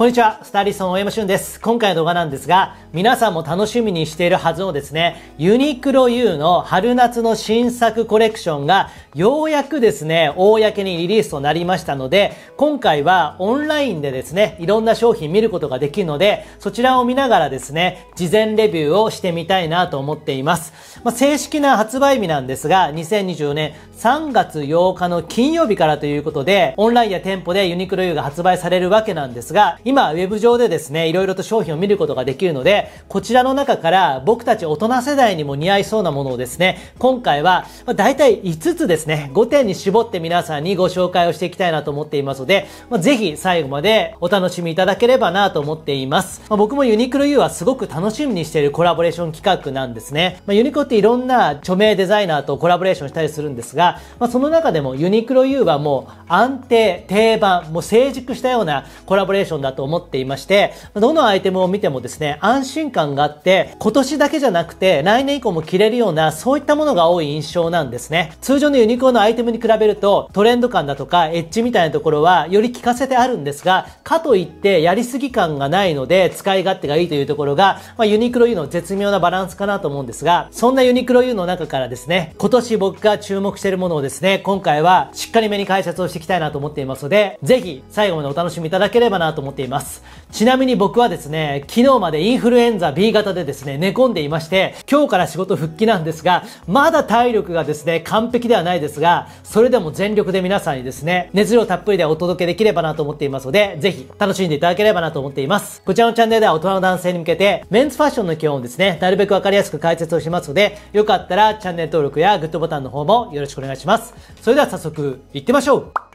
こんにちは、スタイリストの大山俊です。今回の動画なんですが、皆さんも楽しみにしているはずのですね、ユニクロ U の春夏の新作コレクションが、ようやくですね、公にリリースとなりましたので、今回はオンラインでですね、いろんな商品見ることができるので、そちらを見ながらですね、事前レビューをしてみたいなと思っています。まあ、正式な発売日なんですが、2024年3月8日の金曜日からということで、オンラインや店舗でユニクロ U が発売されるわけなんですが、今、ウェブ上でですね、いろいろと商品を見ることができるので、こちらの中から僕たち大人世代にも似合いそうなものをですね、今回は、まあ、大体5つですね、5点に絞って皆さんにご紹介をしていきたいなと思っていますので、まあ、ぜひ最後までお楽しみいただければなと思っています。まあ、僕もユニクロ U はすごく楽しみにしているコラボレーション企画なんですね。まあ、ユニクロっていろんな著名デザイナーとコラボレーションしたりするんですが、まあ、その中でもユニクロ U はもう安定、定番、もう成熟したようなコラボレーションだとと思っていまして、どのアイテムを見てもですね、安心感があって、今年だけじゃなくて、来年以降も着れるような、そういったものが多い印象なんですね。通常のユニクロのアイテムに比べると、トレンド感だとか、エッジみたいなところは、より効かせてあるんですが、かといって、やりすぎ感がないので、使い勝手がいいというところが、まあ、ユニクロ U の絶妙なバランスかなと思うんですが、そんなユニクロ U の中からですね、今年僕が注目しているものをですね、今回はしっかりめに解説をしていきたいなと思っていますので、ぜひ最後までお楽しみいただければなと思っています。ますちなみに僕はですね昨日までインフルエンザ B 型でですね寝込んでいまして今日から仕事復帰なんですがまだ体力がですね完璧ではないですがそれでも全力で皆さんにですね熱量たっぷりでお届けできればなと思っていますのでぜひ楽しんでいただければなと思っていますこちらのチャンネルでは大人の男性に向けてメンズファッションの基本をですねなるべくわかりやすく解説をしますのでよかったらチャンネル登録やグッドボタンの方もよろしくお願いしますそれでは早速いってみましょう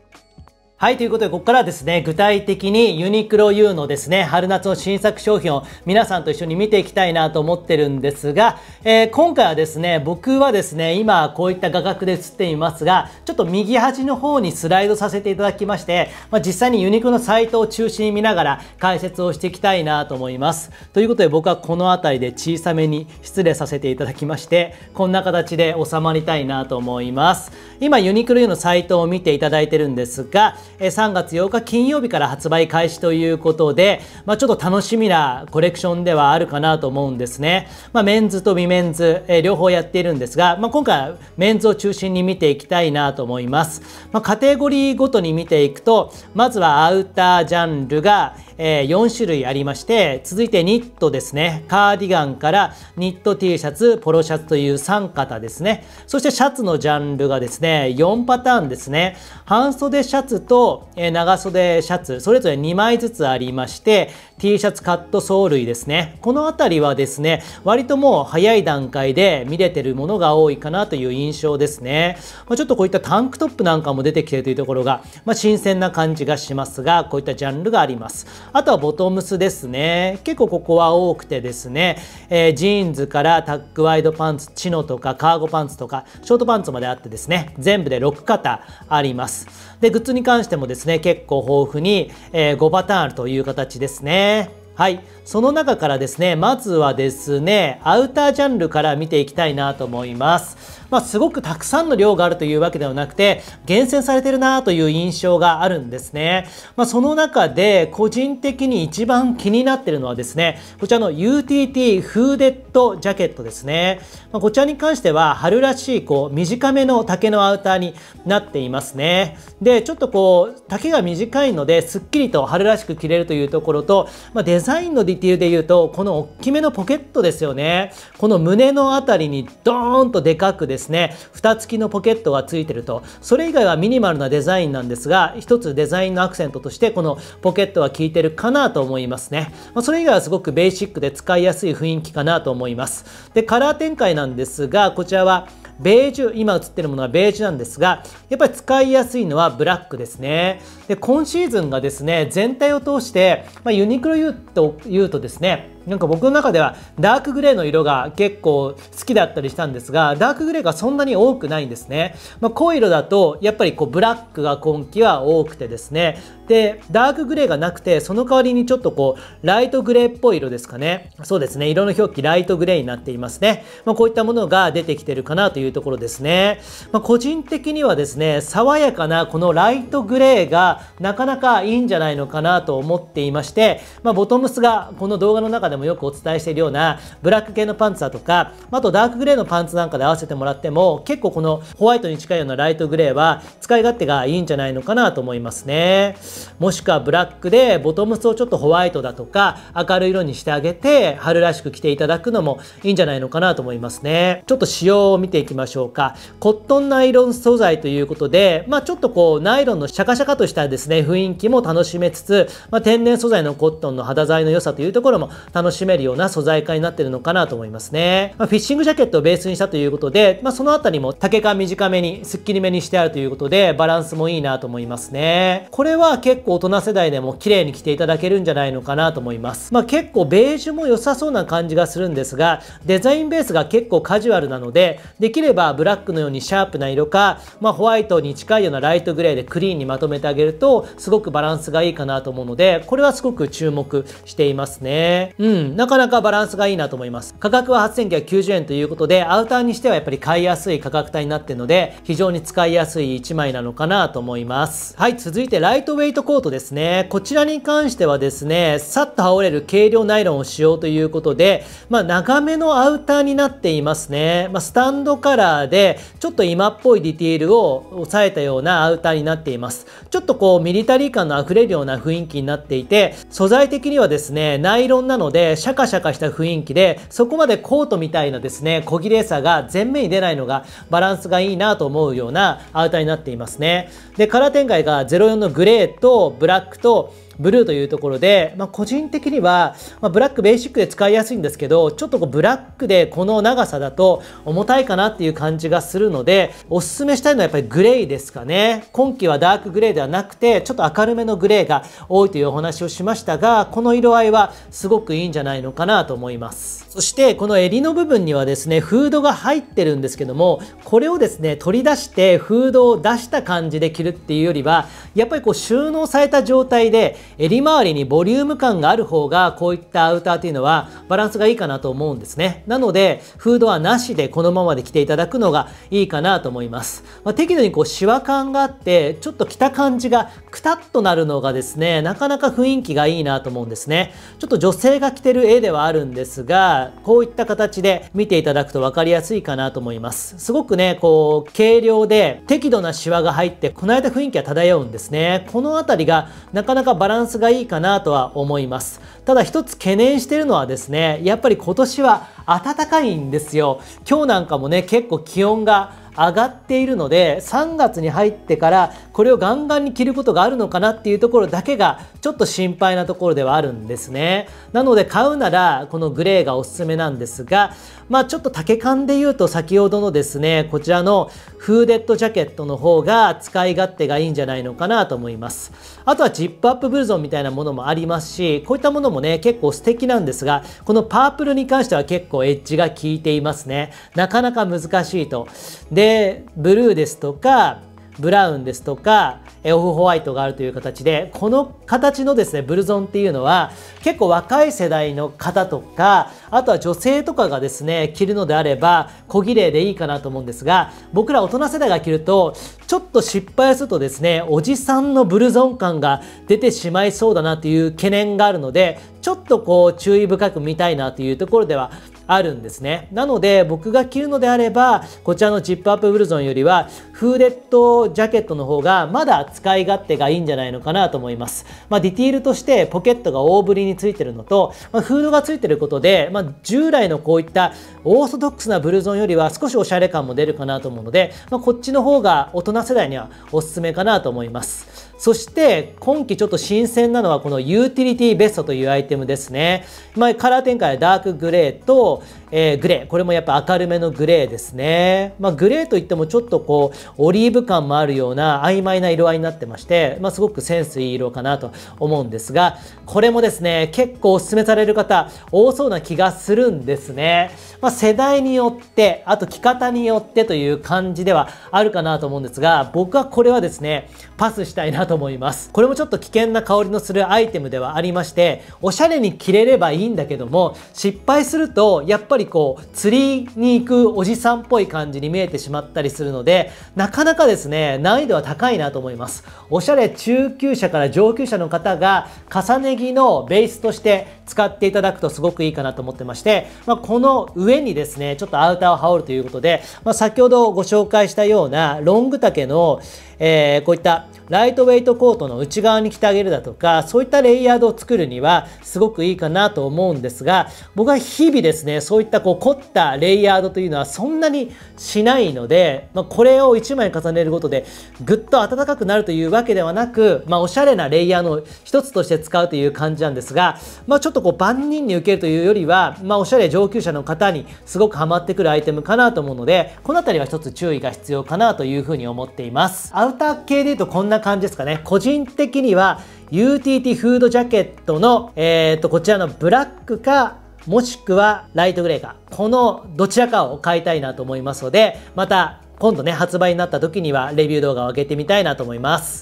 はい、ということで、ここからはですね、具体的にユニクロ U のですね、春夏の新作商品を皆さんと一緒に見ていきたいなと思ってるんですが、えー、今回はですね、僕はですね、今こういった画角で映っていますが、ちょっと右端の方にスライドさせていただきまして、まあ、実際にユニクロのサイトを中心に見ながら解説をしていきたいなと思います。ということで、僕はこの辺りで小さめに失礼させていただきまして、こんな形で収まりたいなと思います。今、ユニクロ U のサイトを見ていただいてるんですが、3月8日金曜日から発売開始ということで、まあ、ちょっと楽しみなコレクションではあるかなと思うんですね、まあ、メンズと美メンズ、え両方やっているんですが、まあ、今回メンズを中心に見ていきたいなと思います、まカテゴリーごとに見ていくとまずはアウタージャンルが、えー、4種類ありまして続いてニットですねカーディガンからニット T シャツポロシャツという3型ですねそしてシャツのジャンルがですね4パターンですね半袖シャツと、えー、長袖シャツそれぞれ2枚ずつありまして T シャツカットソー類ですねこの辺りはですね割ともう早い段階で見れてるものが多いかなという印象ですね、まあ、ちょっとこういったタンクトップなんかも出てきてるというところが、まあ、新鮮な感じがしますがこういったジャンルがありますあとはボトムスですね結構ここは多くてですね、えー、ジーンズからタックワイドパンツチノとかカーゴパンツとかショートパンツまであってですね全部で6型ありますでグッズに関してもですね結構豊富に、えー、5パターンあるという形ですねはいその中からですね、まずはですね、アウタージャンルから見ていきたいなと思います。まあ、すごくたくさんの量があるというわけではなくて、厳選されてるなという印象があるんですね。まあ、その中で、個人的に一番気になってるのはですね、こちらの UTT フーデッドジャケットですね。まあ、こちらに関しては、春らしい、こう、短めの竹のアウターになっていますね。で、ちょっとこう、丈が短いので、すっきりと春らしく着れるというところと、まあ、デザインのデっていうで言うと、この大きめのポケットですよね。この胸のあたりにドーンとでかくですね、蓋付きのポケットがついてると。それ以外はミニマルなデザインなんですが、一つデザインのアクセントとして、このポケットは効いてるかなと思いますね。まあ、それ以外はすごくベーシックで使いやすい雰囲気かなと思います。で、カラー展開なんですが、こちらはベージュ、今映ってるものはベージュなんですが、やっぱり使いやすいのはブラックですね。で今シーズンがですね全体を通して、まあ、ユニクロ言うと言うとですねなんか僕の中ではダークグレーの色が結構好きだったりしたんですがダークグレーがそんなに多くないんですね、まあ、濃い色だとやっぱりこうブラックが今季は多くてですねでダークグレーがなくてその代わりにちょっとこうライトグレーっぽい色ですかねそうですね色の表記ライトグレーになっていますね、まあ、こういったものが出てきてるかなというところですね、まあ、個人的にはですね爽やかなこのライトグレーがなかなかいいんじゃないのかなと思っていまして、まあ、ボトムスがこの動画の中でもよくお伝えしているようなブラック系のパンツだとかあとダークグレーのパンツなんかで合わせてもらっても結構このホワイトに近いようなライトグレーは使い勝手がいいんじゃないのかなと思いますねもしくはブラックでボトムスをちょっとホワイトだとか明るい色にしてあげて春らしく着ていただくのもいいんじゃないのかなと思いますねちょっと仕様を見ていきましょうかコットンナイロン素材ということでまあちょっとこうナイロンのシャカシャカとしたですね、雰囲気も楽しめつつ、まあ、天然素材のコットンの肌材の良さというところも楽しめるような素材化になってるのかなと思いますね。まあ、フィッシングジャケットをベースにしたということで、まあ、その辺りも丈感短めに、スッキリめにしてあるということで、バランスもいいなと思いますね。これは結構大人世代でも綺麗に着ていただけるんじゃないのかなと思います。まあ、結構ベージュも良さそうな感じがするんですが、デザインベースが結構カジュアルなので、できればブラックのようにシャープな色か、まあ、ホワイトに近いようなライトグレーでクリーンにまとめてあげるとすごくバランスがいいかなと思うのでこれはすごく注目していますねうんなかなかバランスがいいなと思います価格は8990円ということでアウターにしてはやっぱり買いやすい価格帯になってるので非常に使いやすい1枚なのかなと思いますはい続いてライトウェイトコートですねこちらに関してはですねさっと羽織れる軽量ナイロンを使用ということでまあ、長めのアウターになっていますね、まあ、スタンドカラーでちょっと今っぽいディティールを抑えたようなアウターになっていますちょっとこうミリタリー感のあふれるような雰囲気になっていて素材的にはですねナイロンなのでシャカシャカした雰囲気でそこまでコートみたいなですね小綺麗さが前面に出ないのがバランスがいいなと思うようなアウターになっていますねでカラー展開が04のグレーとブラックとブルーというところで、まあ、個人的には、まあ、ブラックベーシックで使いやすいんですけどちょっとこうブラックでこの長さだと重たいかなっていう感じがするのでおすすめしたいのはやっぱりグレーですかね今季はダークグレーではなくてちょっと明るめのグレーが多いというお話をしましたがこの色合いはすごくいいんじゃないのかなと思いますそしてこの襟の部分にはですねフードが入ってるんですけどもこれをですね取り出してフードを出した感じで着るっていうよりはやっぱりこう収納された状態で襟周りにボリューム感がある方がこういったアウターというのはバランスがいいかなと思うんですねなのでフードはなしでこのままで着ていただくのがいいかなと思います、まあ、適度にこうシワ感があってちょっと着た感じがくたっとなるのがですねなかなか雰囲気がいいなと思うんですねちょっと女性が着てる絵ではあるんですがこういった形で見ていただくと分かりやすいかなと思いますすごくねこう軽量で適度なシワが入ってこの間雰囲気が漂うんですねこの辺りがなかなかバランランスがいいかなとは思います。ただ一つ懸念してるのはですね、やっぱり今年は暖かいんですよ。今日なんかもね、結構気温が上がっているので3月に入ってからこれをガンガンに着ることがあるのかなっていうところだけがちょっと心配なところではあるんですねなので買うならこのグレーがおすすめなんですがまあちょっと丈感で言うと先ほどのですねこちらのフーデッドジャケットの方が使い勝手がいいんじゃないのかなと思います。あとはジップアップブルゾンみたいなものもありますし、こういったものもね、結構素敵なんですが、このパープルに関しては結構エッジが効いていますね。なかなか難しいと。で、ブルーですとか、ブラウンですとか、オフホワイトがあるという形でこの形のですねブルゾンっていうのは結構若い世代の方とかあとは女性とかがですね着るのであれば小綺麗でいいかなと思うんですが僕ら大人世代が着るとちょっと失敗するとですねおじさんのブルゾン感が出てしまいそうだなという懸念があるのでちょっとこう注意深く見たいなというところではあるんですね。なので僕が着るのであればこちらのチップアップブルゾンよりはフーデットジャケットの方がまだ使い勝手がいいんじゃないのかなと思います。まあ、ディティールとしてポケットが大ぶりについてるのと、まあ、フードがついてることで、まあ、従来のこういったオーソドックスなブルゾンよりは少しおしゃれ感も出るかなと思うので、まこっちの方が大人世代にはおすすめかなと思います。そして今季ちょっと新鮮なのはこのユーティリティベストというアイテムですね。まあ、カラー展開はダークグレーと、えー、グレーこれもやっぱ明るめのグレーですね、まあ、グレーといってもちょっとこうオリーブ感もあるような曖昧な色合いになってまして、まあ、すごくセンスいい色かなと思うんですがこれもですね結構おすすめされる方多そうな気がするんですね、まあ、世代によってあと着方によってという感じではあるかなと思うんですが僕はこれはですねパスしたいなと思いますこれもちょっと危険な香りのするアイテムではありましておしゃれに着れればいいんだけども失敗するとやっぱりぱりこう釣りに行くおじさんっぽい感じに見えてしまったりするのでなかなかですね難易度は高いなと思いますおしゃれ中級者から上級者の方が重ね着のベースとして使っていただくとすごくいいかなと思ってまして、まあ、この上にですねちょっとアウターを羽織るということで、まあ、先ほどご紹介したようなロング丈の、えー、こういったライトウェイトコートの内側に着てあげるだとか、そういったレイヤードを作るにはすごくいいかなと思うんですが、僕は日々ですね、そういったこう凝ったレイヤードというのはそんなにしないので、まあ、これを1枚重ねることでぐっと暖かくなるというわけではなく、まあ、おしゃれなレイヤーの一つとして使うという感じなんですが、まあ、ちょっとこう万人に受けるというよりは、まあ、おしゃれ上級者の方にすごくハマってくるアイテムかなと思うので、この辺りは一つ注意が必要かなというふうに思っています。アウター系で言うとこんな感じですかね。個人的には UTT フードジャケットの、えー、とこちらのブラックかもしくはライトグレーかこのどちらかを買いたいなと思いますのでまた今度ね発売になった時にはレビュー動画を上げてみたいなと思います。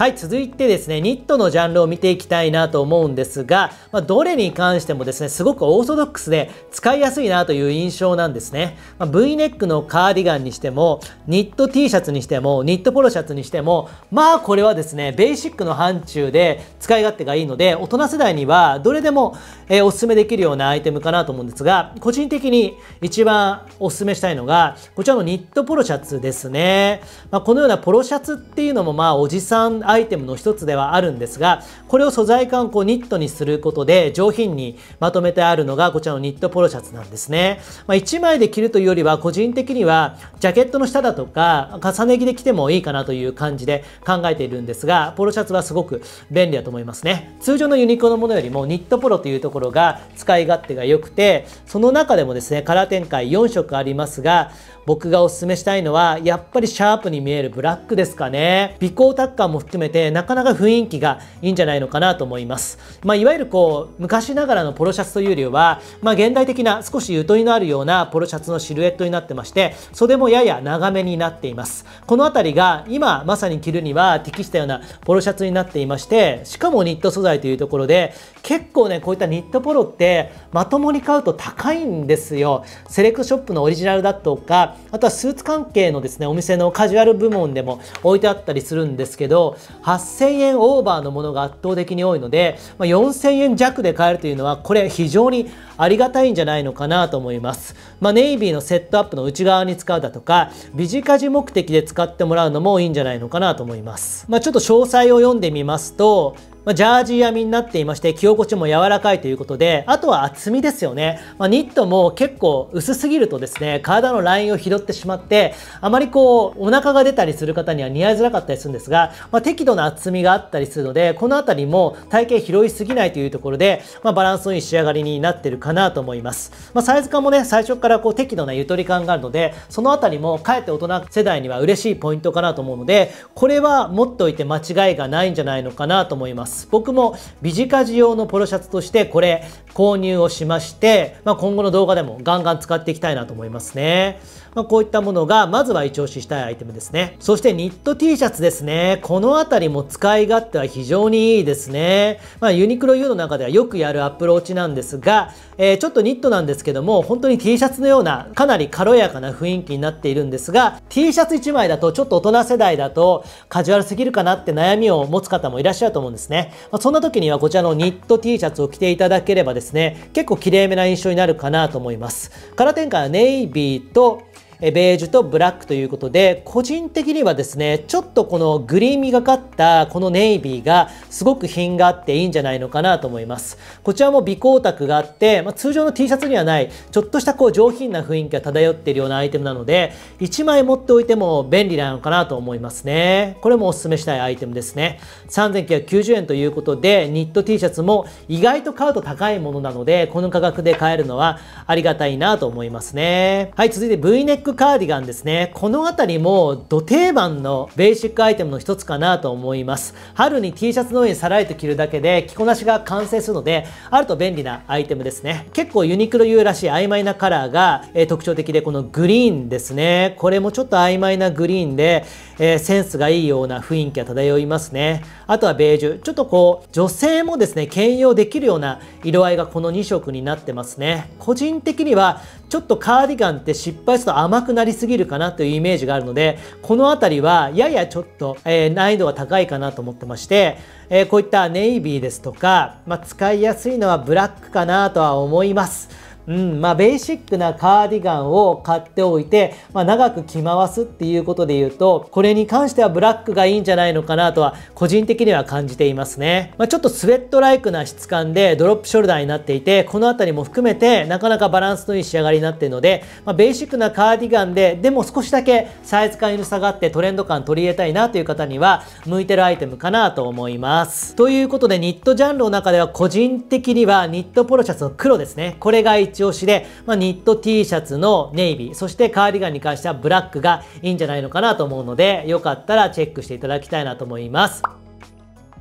はい、続いてですね、ニットのジャンルを見ていきたいなと思うんですが、まあ、どれに関してもですね、すごくオーソドックスで使いやすいなという印象なんですね。まあ、V ネックのカーディガンにしても、ニット T シャツにしても、ニットポロシャツにしても、まあこれはですね、ベーシックの範疇で使い勝手がいいので、大人世代にはどれでも、えー、おすすめできるようなアイテムかなと思うんですが、個人的に一番おすすめしたいのが、こちらのニットポロシャツですね。まあ、このようなポロシャツっていうのもまあおじさんアイテムの一つではあるんですがこれを素材感をこうニットにすることで上品にまとめてあるのがこちらのニットポロシャツなんですね、まあ、1枚で着るというよりは個人的にはジャケットの下だとか重ね着で着てもいいかなという感じで考えているんですがポロシャツはすごく便利だと思いますね通常のユニクロのものよりもニットポロというところが使い勝手が良くてその中でもですねカラー展開4色ありますが僕がおすすめしたいのはやっぱりシャープに見えるブラックですかね尾行タッカーも含含めてなかなか雰囲気がいいんじゃないのかなと思います、まあ、いわゆるこう昔ながらのポロシャツというよりは、まあ、現代的な少しゆとりのあるようなポロシャツのシルエットになってまして袖もやや長めになっていますこの辺りが今まさに着るには適したようなポロシャツになっていましてしかもニット素材というところで結構ねこういったニットポロってまともに買うと高いんですよセレクトショップのオリジナルだとかあとはスーツ関係のですねお店のカジュアル部門でも置いてあったりするんですけど8000円オーバーのものが圧倒的に多いので、まあ、4000円弱で買えるというのはこれ非常にありがたいんじゃないのかなと思います、まあ、ネイビーのセットアップの内側に使うだとかビジカジ目的で使ってもらうのもいいんじゃないのかなと思います、まあ、ちょっと詳細を読んでみますとまあ、ジャージー編みになっていまして着心地も柔らかいということであとは厚みですよね、まあ、ニットも結構薄すぎるとですね体のラインを拾ってしまってあまりこうお腹が出たりする方には似合いづらかったりするんですが、まあ、適度な厚みがあったりするのでこの辺りも体型拾いすぎないというところで、まあ、バランスのいい仕上がりになってるかなと思います、まあ、サイズ感もね最初からこう適度なゆとり感があるのでその辺りもかえって大人世代には嬉しいポイントかなと思うのでこれは持っておいて間違いがないんじゃないのかなと思いますます僕もビジカジ用のポロシャツとしてこれ購入をしまして、まあ、今後の動画でもガンガン使っていきたいなと思いますね。まあ、こういったものがまずは一押ししたいアイテムですね。そしてニット T シャツですね。このあたりも使い勝手は非常にいいですね。まあ、ユニクロ U の中ではよくやるアプローチなんですが、えー、ちょっとニットなんですけども、本当に T シャツのようなかなり軽やかな雰囲気になっているんですが、T シャツ1枚だとちょっと大人世代だとカジュアルすぎるかなって悩みを持つ方もいらっしゃると思うんですね。まあ、そんな時にはこちらのニット T シャツを着ていただければですね、結構綺麗めな印象になるかなと思います。カラー展開はネイビーとベージュとブラックということで、個人的にはですね、ちょっとこのグリーン味がかったこのネイビーがすごく品があっていいんじゃないのかなと思います。こちらも微光沢があって、まあ、通常の T シャツにはない、ちょっとしたこう上品な雰囲気が漂っているようなアイテムなので、1枚持っておいても便利なのかなと思いますね。これもおすすめしたいアイテムですね。3990円ということで、ニット T シャツも意外と買うと高いものなので、この価格で買えるのはありがたいなと思いますね。はい、続いて V ネッククカーディガンですね。このあたりも土定番のベーシックアイテムの一つかなと思います。春に T シャツの上にさらりと着るだけで着こなしが完成するので、あると便利なアイテムですね。結構ユニクロ U らしい曖昧なカラーが、えー、特徴的で、このグリーンですね。これもちょっと曖昧なグリーンで、えー、センスがいいような雰囲気が漂いますね。あとはベージュ。ちょっとこう、女性もですね、兼用できるような色合いがこの2色になってますね。個人的にはちょっとカーディガンって失敗すると甘くなりすぎるかなというイメージがあるので、この辺りはややちょっと、えー、難易度が高いかなと思ってまして、えー、こういったネイビーですとか、まあ、使いやすいのはブラックかなとは思います。うん、まあ、ベーシックなカーディガンを買っておいて、まあ、長く着回すっていうことで言うと、これに関してはブラックがいいんじゃないのかなとは、個人的には感じていますね。まあ、ちょっとスウェットライクな質感でドロップショルダーになっていて、この辺りも含めて、なかなかバランスのいい仕上がりになっているので、まあ、ベーシックなカーディガンで、でも少しだけサイズ感に下がってトレンド感取り入れたいなという方には、向いてるアイテムかなと思います。ということで、ニットジャンルの中では個人的にはニットポロシャツの黒ですね。これが一チオで、まあ、ニット T シャツのネイビー、そしてカーディガンに関してはブラックがいいんじゃないのかなと思うので、よかったらチェックしていただきたいなと思います。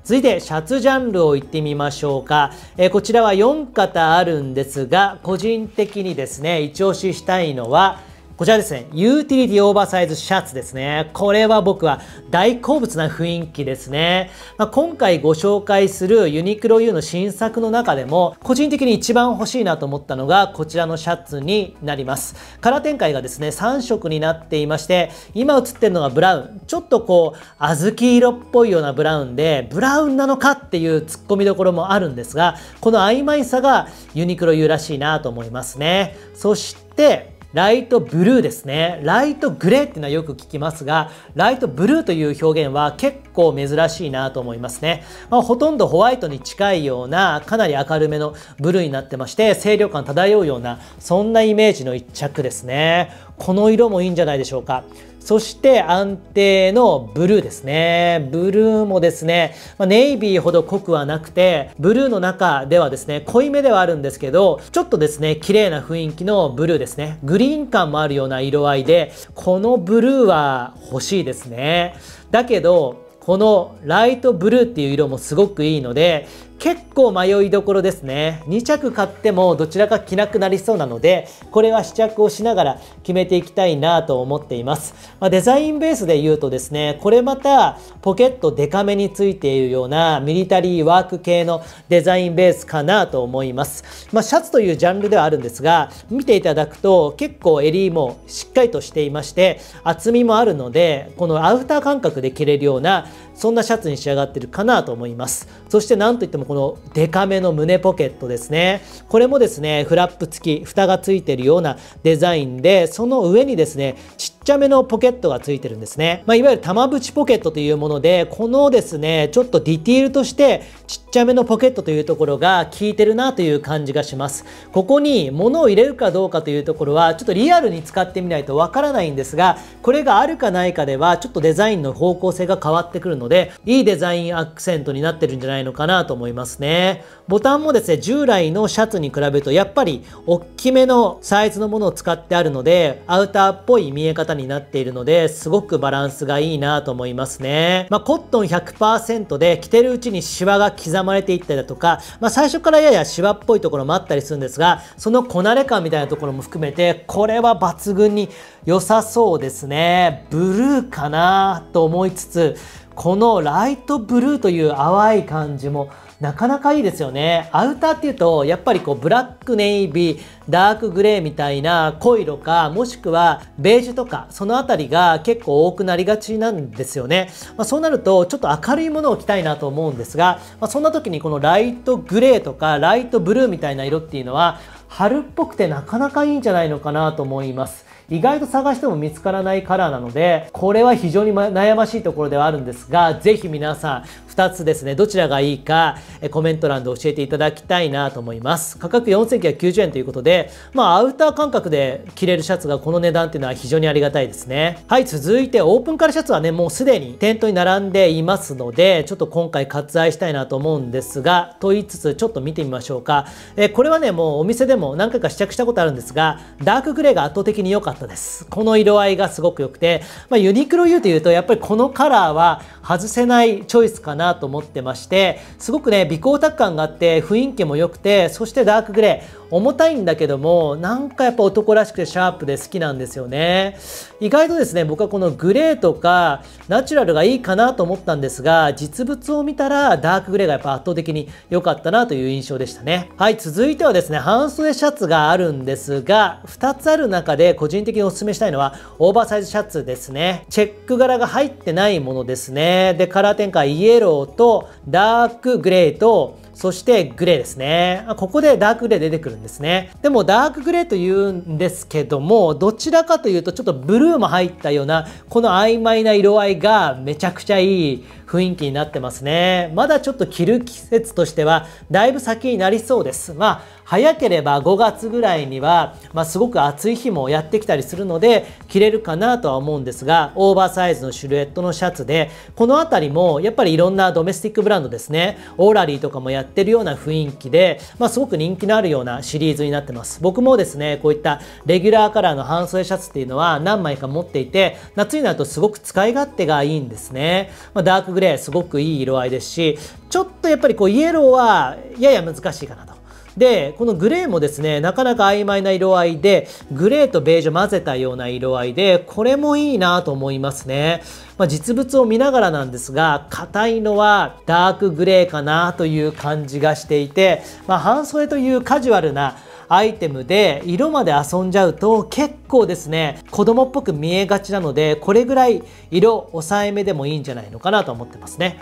続いてシャツジャンルをいってみましょうか、えー、こちらは4型あるんですが個人的にですね一押ししたいのはこちらですね、ユーティリティオーバーサイズシャツですね。これは僕は大好物な雰囲気ですね。まあ、今回ご紹介するユニクロ U の新作の中でも、個人的に一番欲しいなと思ったのが、こちらのシャツになります。カラー展開がですね、3色になっていまして、今映ってるのがブラウン。ちょっとこう、小豆色っぽいようなブラウンで、ブラウンなのかっていう突っ込みどころもあるんですが、この曖昧さがユニクロ U らしいなと思いますね。そして、ライトブルーですね。ライトグレーっていうのはよく聞きますが、ライトブルーという表現は結構珍しいなと思いますね。まあ、ほとんどホワイトに近いような、かなり明るめのブルーになってまして、清涼感漂うような、そんなイメージの一着ですね。この色もいいんじゃないでしょうか。そして安定のブルーですね。ブルーもですね、まあ、ネイビーほど濃くはなくて、ブルーの中ではですね、濃いめではあるんですけど、ちょっとですね、綺麗な雰囲気のブルーですね。グリーン感もあるような色合いで、このブルーは欲しいですね。だけど、このライトブルーっていう色もすごくいいので結構迷いどころですね2着買ってもどちらか着なくなりそうなのでこれは試着をしながら決めていきたいなと思っています、まあ、デザインベースで言うとですねこれまたポケットデカめについているようなミリタリーワーク系のデザインベースかなと思います、まあ、シャツというジャンルではあるんですが見ていただくと結構襟もしっかりとしていまして厚みもあるのでこのアウター感覚で着れるようなそんなシャツに仕上がってるかなと思いますそしてなんといってもこのデカめの胸ポケットですねこれもですねフラップ付き蓋が付いてるようなデザインでその上にですねちっちゃめのポケットがついてるんですね。まあ、いわゆる玉縁ポケットというもので、このですね、ちょっとディティールとしてちっちゃめのポケットというところが効いてるなという感じがします。ここに物を入れるかどうかというところは、ちょっとリアルに使ってみないとわからないんですが、これがあるかないかでは、ちょっとデザインの方向性が変わってくるので、いいデザインアクセントになってるんじゃないのかなと思いますね。ボタンもですね、従来のシャツに比べると、やっぱり大きめのサイズのものを使ってあるので、アウターっぽい見え方にになっているのですごくバランスがいいなと思いますね。まあ、コットン100%で着てるうちにシワが刻まれていったりだとか、まあ、最初からややシワっぽいところもあったりするんですが、そのこなれ感みたいなところも含めて、これは抜群に良さそうですね。ブルーかなと思いつつ、このライトブルーという淡い感じもなかなかいいですよね。アウターっていうと、やっぱりこう、ブラックネイビー、ダークグレーみたいな濃い色か、もしくはベージュとか、そのあたりが結構多くなりがちなんですよね。まあ、そうなると、ちょっと明るいものを着たいなと思うんですが、まあ、そんな時にこのライトグレーとか、ライトブルーみたいな色っていうのは、春っぽくてなかなかいいんじゃないのかなと思います。意外と探しても見つからないカラーなので、これは非常に悩ましいところではあるんですが、ぜひ皆さん、2つですねどちらがいいかコメント欄で教えていただきたいなと思います価格4990円ということでまあアウター感覚で着れるシャツがこの値段っていうのは非常にありがたいですねはい続いてオープンカラーシャツはねもうすでに店頭に並んでいますのでちょっと今回割愛したいなと思うんですがと言いつつちょっと見てみましょうかえこれはねもうお店でも何回か試着したことあるんですがダークグレーが圧倒的に良かったですこの色合いがすごく良くて、まあ、ユニクロ U というとやっぱりこのカラーは外せないチョイスかなと思ってましてすごくね微光沢感があって雰囲気も良くてそしてダークグレー重たいんだけども、なんかやっぱ男らしくてシャープで好きなんですよね。意外とですね、僕はこのグレーとかナチュラルがいいかなと思ったんですが、実物を見たらダークグレーがやっぱ圧倒的に良かったなという印象でしたね。はい、続いてはですね、半袖シャツがあるんですが、2つある中で個人的にお勧めしたいのは、オーバーサイズシャツですね。チェック柄が入ってないものですね。で、カラー展開イエローとダークグレーとそしてグレーですね。ここでダークグレー出てくるんですね。でもダークグレーというんですけども、どちらかというとちょっとブルーも入ったような、この曖昧な色合いがめちゃくちゃいい雰囲気になってますね。まだちょっと着る季節としては、だいぶ先になりそうです。ま早ければ5月ぐらいには、まあ、すごく暑い日もやってきたりするので着れるかなとは思うんですがオーバーサイズのシルエットのシャツでこの辺りもやっぱりいろんなドメスティックブランドですねオーラリーとかもやってるような雰囲気で、まあ、すごく人気のあるようなシリーズになってます僕もですねこういったレギュラーカラーの半袖シャツっていうのは何枚か持っていて夏になるとすごく使い勝手がいいんですね、まあ、ダークグレーすごくいい色合いですしちょっとやっぱりこうイエローはやや難しいかなとでこのグレーもですねなかなか曖昧な色合いでグレーとベージュ混ぜたような色合いでこれもいいなと思いますね、まあ、実物を見ながらなんですが硬いのはダークグレーかなという感じがしていて、まあ、半袖というカジュアルなアイテムで色まで遊んじゃうと結構ですね子供っぽく見えがちなのでこれぐらい色抑えめでもいいんじゃないのかなと思ってますね。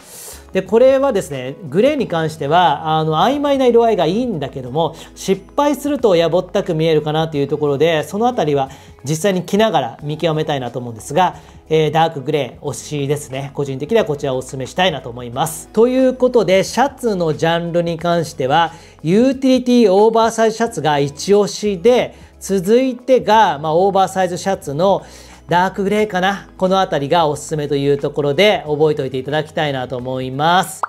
でこれはですねグレーに関してはあの曖昧な色合いがいいんだけども失敗するとやぼったく見えるかなというところでその辺りは実際に着ながら見極めたいなと思うんですが、えー、ダークグレー推しですね個人的にはこちらをお勧めしたいなと思いますということでシャツのジャンルに関してはユーティリティオーバーサイズシャツが一押しで続いてが、まあ、オーバーサイズシャツの、ダークグレーかなこの辺りがおすすめというところで覚えておいていただきたいなと思います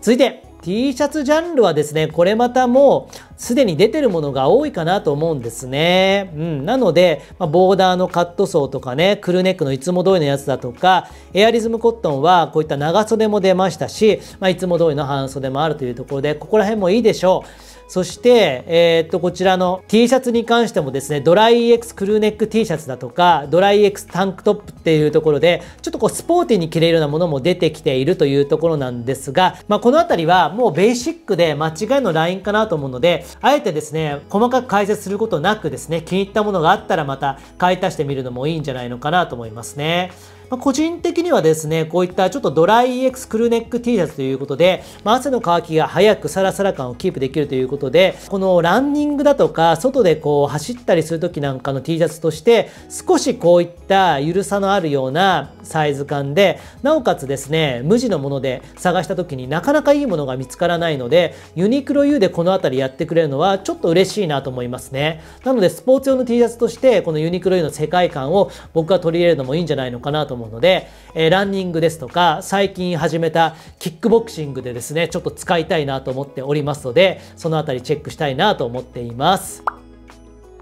続いて T シャツジャンルはですねこれまたもうすでに出てるものが多いかなと思うんですね、うん、なので、まあ、ボーダーのカットソーとかねクルーネックのいつも通りのやつだとかエアリズムコットンはこういった長袖も出ましたし、まあ、いつも通りの半袖もあるというところでここら辺もいいでしょうそして、えっ、と、こちらの T シャツに関してもですね、ドライエクスクルーネック T シャツだとか、ドライエクスタンクトップっていうところで、ちょっとこうスポーティーに着れるようなものも出てきているというところなんですが、まあ、このあたりはもうベーシックで間違いのラインかなと思うので、あえてですね、細かく解説することなくですね、気に入ったものがあったらまた買い足してみるのもいいんじゃないのかなと思いますね。まあ、個人的にはですね、こういったちょっとドライエクスクルーネック T シャツということで、まあ、汗の乾きが早くサラサラ感をキープできるということで、このランニングだとか、外でこう走ったりする時なんかの T シャツとして、少しこういった緩さのあるようなサイズ感で、なおかつですね、無地のもので探した時になかなかいいものが見つからないので、ユニクロ U でこの辺りやってくれるのはちょっと嬉しいなと思いますね。なので、スポーツ用の T シャツとして、このユニクロ U の世界観を僕は取り入れるのもいいんじゃないのかなと思うので、えー、ランニングですとか、最近始めたキックボクシングでですね、ちょっと使いたいなと思っておりますので、そのあたりチェックしたいなと思っています。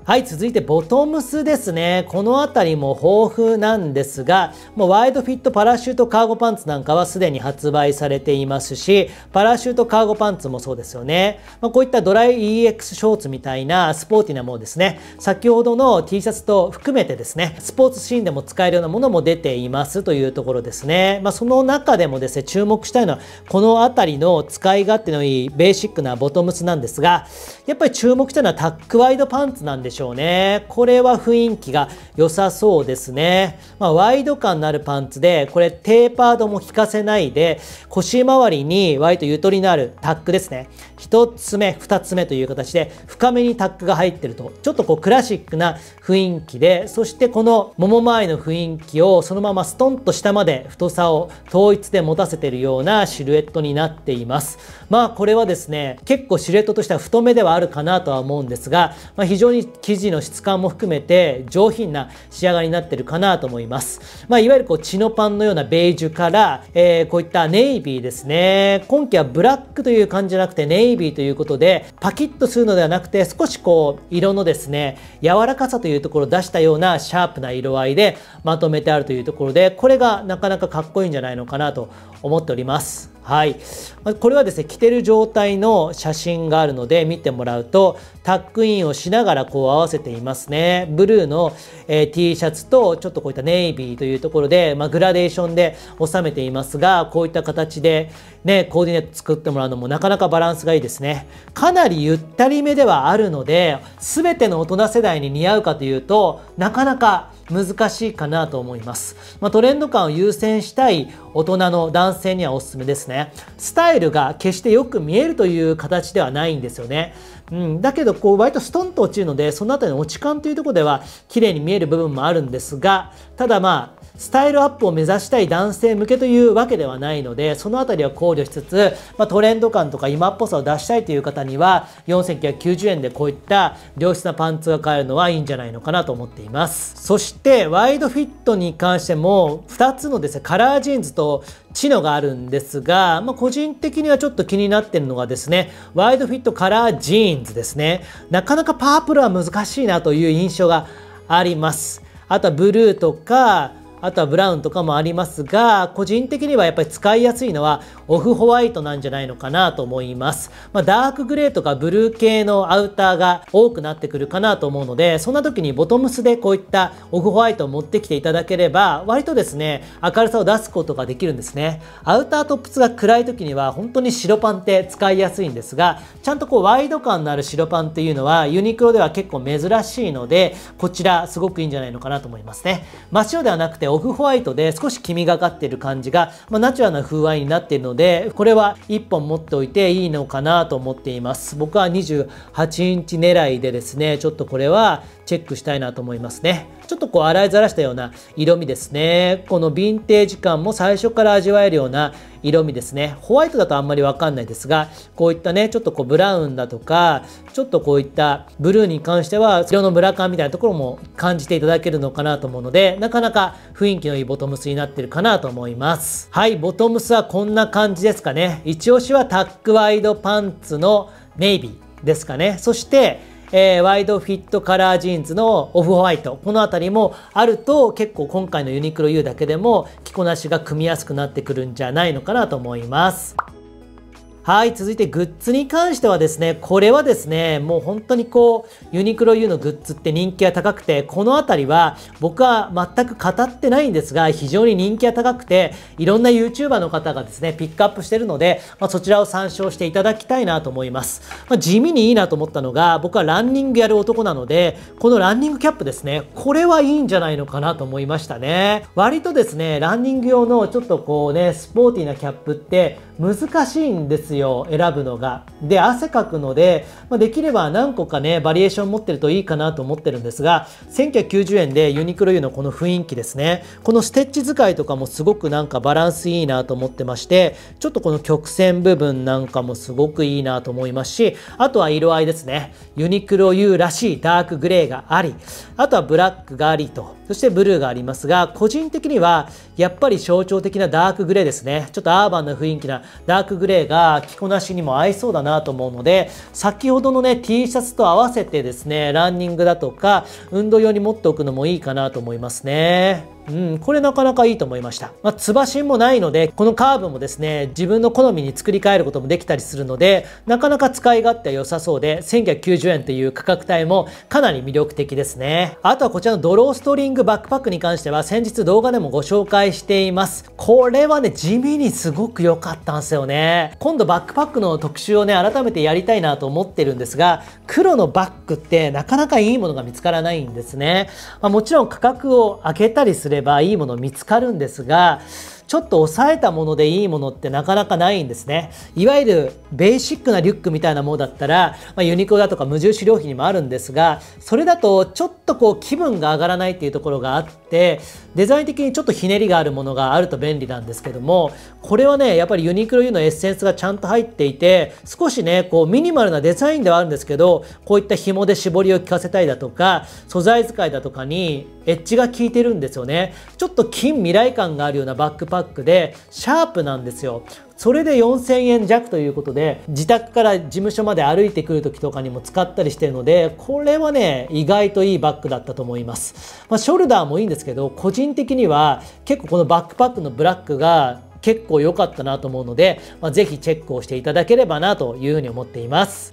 はい、続いてボトムスですね。この辺りも豊富なんですが、もうワイドフィットパラシュートカーゴパンツなんかはすでに発売されていますし、パラシュートカーゴパンツもそうですよね。まあ、こういったドライ EX ショーツみたいなスポーティなものですね。先ほどの T シャツと含めてですね、スポーツシーンでも使えるようなものも出ていますというところですね。まあ、その中でもですね、注目したいのは、この辺りの使い勝手のいいベーシックなボトムスなんですが、やっぱり注目したいのはタックワイドパンツなんでしょしょうね。これは雰囲気が良さそうですね。まあ、ワイド感のあるパンツで、これテーパードも効かせないで、腰回りに割とゆとりのあるタックですね。1つ目、2つ目という形で深めにタックが入ってると、ちょっとこうクラシックな雰囲気で、そしてこの桃前周りの雰囲気をそのままストンと下まで太さを統一で持たせてるようなシルエットになっています。まあこれはですね、結構シルエットとしては太めではあるかなとは思うんですが、まあ、非常に生地の質感も含めて上品な仕上がりになってるかなと思います。まあいわゆるこうチノパンのようなベージュから、えー、こういったネイビーですね。今季はブラックという感じじゃなくてネイということでパキッとするのではなくて少しこう色のですね柔らかさというところを出したようなシャープな色合いでまとめてあるというところでこれがなかなかかっこいいんじゃないのかなと思っております。はい、これはですね着てる状態の写真があるので見てもらうとタックインをしながらこう合わせていますねブルーの、えー、T シャツとちょっとこういったネイビーというところで、まあ、グラデーションで収めていますがこういった形で、ね、コーディネート作ってもらうのもなかなかバランスがいいですねかなりゆったりめではあるので全ての大人世代に似合うかというとなかなか難しいかなと思います。まあ、トレンド感を優先したい大人の男性にはおすすめですね。スタイルが決してよく見えるという形ではないんですよね。うん、だけどこう割とストンと落ちるのでその辺りの落ち感というところでは綺麗に見える部分もあるんですがただまあスタイルアップを目指したい男性向けというわけではないのでその辺りは考慮しつつ、まあ、トレンド感とか今っぽさを出したいという方には4990円でこういった良質なパンツが買えるのはいいんじゃないのかなと思っていますそしてワイドフィットに関しても2つのですねカラージーンズと知能があるんですが、まあ、個人的にはちょっと気になってるのがですね、ワイドフィットカラージーンズですね。なかなかパープルは難しいなという印象があります。あとはブルーとか、あとはブラウンとかもありますが、個人的にはやっぱり使いやすいのはオフホワイトなんじゃないのかなと思います。まあ、ダークグレーとかブルー系のアウターが多くなってくるかなと思うので、そんな時にボトムスでこういったオフホワイトを持ってきていただければ、割とですね、明るさを出すことができるんですね。アウタートップスが暗い時には本当に白パンって使いやすいんですが、ちゃんとこうワイド感のある白パンっていうのはユニクロでは結構珍しいので、こちらすごくいいんじゃないのかなと思いますね。真っ白ではなくてオフホワイトで少し黄みがかってる感じが、まあ、ナチュラルな風合いになっているので、これは1本持っておいていいのかなと思っています。僕は28インチ狙いでですね、ちょっとこれはチェックしたいなと思いますね。ちょっとこう洗いざらしたような色味ですねこのヴィンテージ感も最初から味わえるような色味ですねホワイトだとあんまりわかんないですがこういったねちょっとこうブラウンだとかちょっとこういったブルーに関しては色のムラ感みたいなところも感じていただけるのかなと思うのでなかなか雰囲気のいいボトムスになってるかなと思いますはいボトムスはこんな感じですかね一押しはタックワイドパンツのネイビーですかねそしてえー、ワイドフィットカラージーンズのオフホワイトこの辺りもあると結構今回のユニクロ U だけでも着こなしが組みやすくなってくるんじゃないのかなと思います。はい、続いてグッズに関してはですね、これはですね、もう本当にこう、ユニクロ U のグッズって人気が高くて、このあたりは僕は全く語ってないんですが、非常に人気が高くて、いろんな YouTuber の方がですね、ピックアップしてるので、まあ、そちらを参照していただきたいなと思います。まあ、地味にいいなと思ったのが、僕はランニングやる男なので、このランニングキャップですね、これはいいんじゃないのかなと思いましたね。割とですね、ランニング用のちょっとこうね、スポーティーなキャップって、難しいんですよ選ぶのがで汗かくので、まあ、できれば何個かねバリエーション持ってるといいかなと思ってるんですが1990円でユニクロ U のこの雰囲気ですねこのステッチ使いとかもすごくなんかバランスいいなと思ってましてちょっとこの曲線部分なんかもすごくいいなと思いますしあとは色合いですねユニクロ U らしいダークグレーがありあとはブラックがありとそしてブルーがありますが、個人的にはやっぱり象徴的なダークグレーですね。ちょっとアーバンな雰囲気なダークグレーが着こなしにも合いそうだなと思うので、先ほどのね、T シャツと合わせてですね、ランニングだとか、運動用に持っておくのもいいかなと思いますね。うん、これなかなかいいと思いました。まあ、つば芯もないので、このカーブもですね、自分の好みに作り変えることもできたりするので、なかなか使い勝手は良さそうで、1990円という価格帯もかなり魅力的ですね。あとはこちらのドローストリングバックパックに関しては、先日動画でもご紹介しています。これはね、地味にすごく良かったんですよね。今度バックパックの特集をね、改めてやりたいなと思ってるんですが、黒のバックってなかなかいいものが見つからないんですね。まあ、もちろん価格を上げたりするばいいもの見つかるんですがちょっと抑えたものでいいものってなかなかないんですねいわゆるベーシックなリュックみたいなものだったら、まあ、ユニクロだとか無印良品にもあるんですがそれだとちょっとこう気分が上がらないっていうところがあってデザイン的にちょっとひねりがあるものがあると便利なんですけどもこれはねやっぱりユニクロ U のエッセンスがちゃんと入っていて少しねこうミニマルなデザインではあるんですけどこういった紐で絞りを効かせたいだとか素材使いだとかにエッジが効いてるんですよねちょっと近未来感があるようなバックパパックでシャープなんですよそれで4000円弱ということで自宅から事務所まで歩いてくる時とかにも使ったりしてるのでこれはね意外といいバッグだったと思います、まあ、ショルダーもいいんですけど個人的には結構このバックパックのブラックが結構良かったなと思うので、まあ、ぜひチェックをしていただければなというふうに思っています。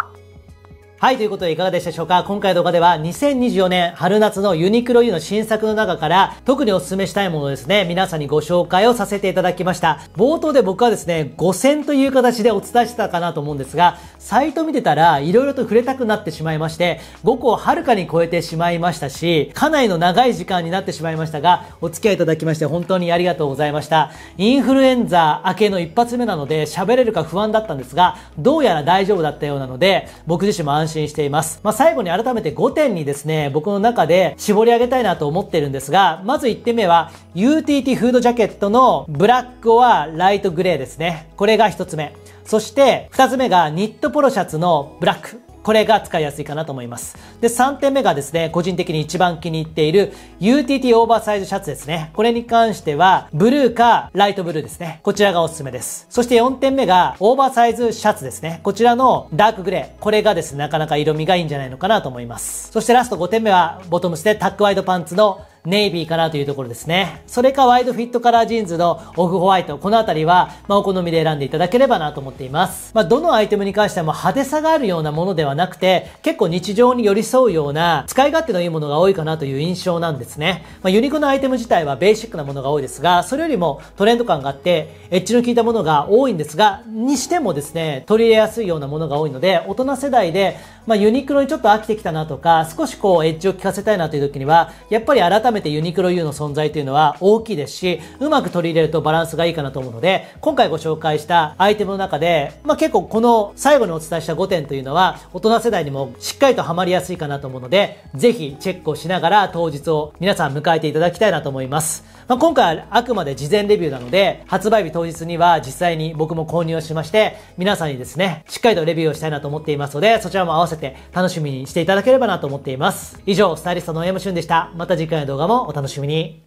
はい、ということでいかがでしたでしょうか今回の動画では2024年春夏のユニクロ U の新作の中から特にお勧めしたいものですね、皆さんにご紹介をさせていただきました。冒頭で僕はですね、5000という形でお伝えしてたかなと思うんですが、サイト見てたら色々と触れたくなってしまいまして、5個をはるかに超えてしまいましたし、かなりの長い時間になってしまいましたが、お付き合いいただきまして本当にありがとうございました。インフルエンザ明けの一発目なので喋れるか不安だったんですが、どうやら大丈夫だったようなので、僕自身も安心信しています。まあ、最後に改めて5点にですね、僕の中で絞り上げたいなと思ってるんですが、まず1点目は UTT フードジャケットのブラックはライトグレーですね。これが1つ目。そして、2つ目がニットポロシャツのブラック。これが使いやすいかなと思います。で、3点目がですね、個人的に一番気に入っている UTT オーバーサイズシャツですね。これに関しては、ブルーかライトブルーですね。こちらがおすすめです。そして4点目が、オーバーサイズシャツですね。こちらのダークグレー。これがですね、なかなか色味がいいんじゃないのかなと思います。そしてラスト5点目は、ボトムスでタックワイドパンツのネイビーからというところですね。それかワイドフィットカラージーンズのオフホワイト、このあたりは、まあ、お好みで選んでいただければなと思っています。まあ、どのアイテムに関しても派手さがあるようなものではなくて、結構日常に寄り添うような、使い勝手のいいものが多いかなという印象なんですね。まあ、ユニコのアイテム自体はベーシックなものが多いですが、それよりもトレンド感があって、エッジの効いたものが多いんですが、にしてもですね、取り入れやすいようなものが多いので、大人世代で、まあ、ユニクロにちょっと飽きてきたなとか、少しこう、エッジを効かせたいなという時には、やっぱり改めめてユニクロ U の存在というのは大きいですし、うまく取り入れるとバランスがいいかなと思うので、今回ご紹介したアイテムの中で、まあ、結構この最後にお伝えした5点というのは、大人世代にもしっかりとハマりやすいかなと思うので、ぜひチェックをしながら当日を皆さん迎えていただきたいなと思います。まあ、今回はあくまで事前レビューなので、発売日当日には実際に僕も購入をしまして、皆さんにですね、しっかりとレビューをしたいなと思っていますので、そちらも合わせて楽しみにしていただければなと思っています。以上、スタイリストの山俊でした。また次回の動画もお楽しみに。